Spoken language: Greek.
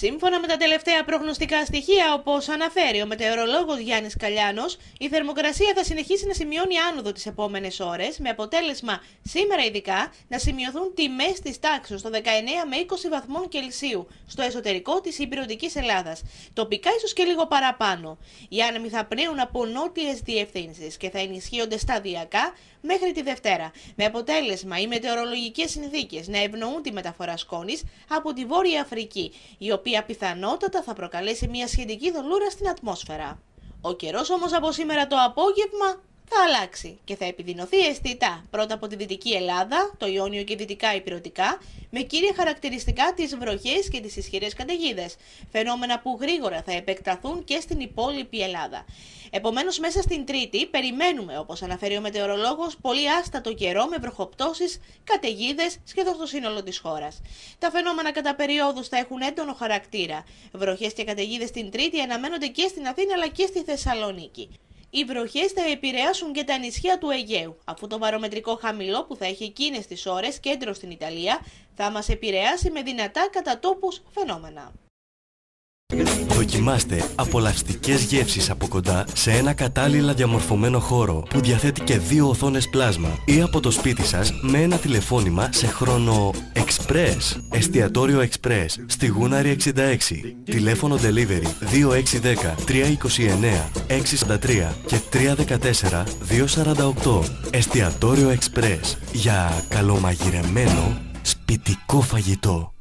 Σύμφωνα με τα τελευταία προγνωστικά στοιχεία, όπως αναφέρει ο μετεωρολόγος Γιάννης Καλιάνος, η θερμοκρασία θα συνεχίσει να σημειώνει άνοδο τις επόμενες ώρες, με αποτέλεσμα σήμερα ειδικά να σημειωθούν τιμές της τάξης των 19 με 20 βαθμών Κελσίου στο εσωτερικό της Υπηρετικής Ελλάδας, τοπικά ίσως και λίγο παραπάνω. Οι άνεμοι θα πνέουν από νότιες διευθύνσεις και θα ενισχύονται σταδιακά μέχρι τη Δευτέρα, με αποτέλεσμα οι μετεωρολογικές συνθήκες να ευνοούν τη μεταφορά από τη Βόρεια Αφρική, οποία πιθανότατα θα προκαλέσει μια σχετική δολούρα στην ατμόσφαιρα. Ο καιρός όμως από σήμερα το απόγευμα θα αλλάξει και θα επιδεινωθεί αισθητά πρώτα από τη Δυτική Ελλάδα, το Ιόνιο και δυτικά υπηρετικά, με κύρια χαρακτηριστικά τις βροχές και τις ισχυρές καταιγίδες, φαινόμενα που γρήγορα θα επεκταθούν και στην υπόλοιπη Ελλάδα. Επομένως, μέσα στην Τρίτη περιμένουμε, όπως αναφέρει ο μετεωρολόγος, πολύ άστατο καιρό με βροχοπτώσεις, καταιγίδες σχεδόν στο σύνολο της χώρας. Τα φαινόμενα κατά περιόδου θα έχουν έντονο χαρακτήρα. Βροχές και καταιγίδες την Τρίτη αναμένονται και στην Αθήνα αλλά και στη Θεσσαλονίκη. Οι βροχές θα επηρεάσουν και τα νησιά του Αιγαίου, αφού το βαρομετρικό χαμηλό που θα έχει εκείνες τις ώρες κέντρο στην Ιταλία θα μας επηρεάσει με δυνατά κατά τόπους φαινόμενα. Δοκιμάστε απολαυστικές γεύσεις από κοντά σε ένα κατάλληλα διαμορφωμένο χώρο που διαθέτει και δύο οθόνες πλάσμα ή από το σπίτι σας με ένα τηλεφώνημα σε χρόνο Express. Εστιατόριο Express στη Γούναρη 66. Τηλέφωνο Delivery 2610 329 63 και 314 248. Εστιατόριο Express για καλομαγειρεμένο σπιτικό φαγητό.